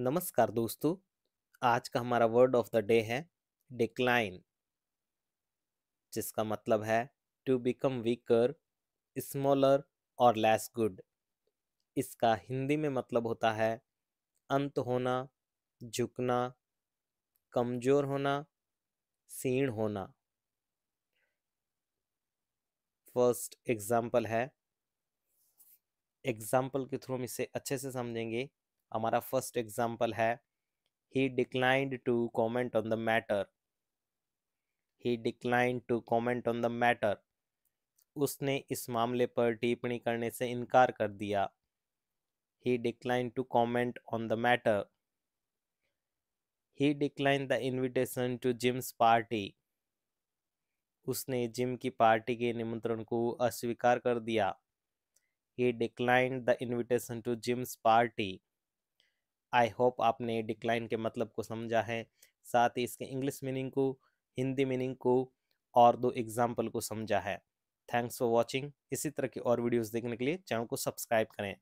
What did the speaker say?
नमस्कार दोस्तों आज का हमारा वर्ड ऑफ द डे है डिक्लाइन जिसका मतलब है टू बिकम वीकर स्मॉलर और लेस गुड इसका हिंदी में मतलब होता है अंत होना झुकना कमज़ोर होना सीण होना फर्स्ट एग्जाम्पल है एग्जाम्पल के थ्रू हम इसे अच्छे से समझेंगे हमारा फर्स्ट एग्जाम्पल है he declined to comment on the matter he declined to comment on the matter उसने इस मामले पर टिप्पणी करने से इनकार कर दिया he declined to comment on the matter he decline the invitation to Jim's party उसने जिम की पार्टी के निमंत्रण को अस्वीकार कर दिया he decline the invitation to Jim's party I hope आपने डिक्लाइन के मतलब को समझा है साथ ही इसके इंग्लिश मीनिंग को हिंदी मीनिंग को और दो एग्जाम्पल को समझा है थैंक्स फॉर वॉचिंग इसी तरह की और वीडियोज़ देखने के लिए चैनल को सब्सक्राइब करें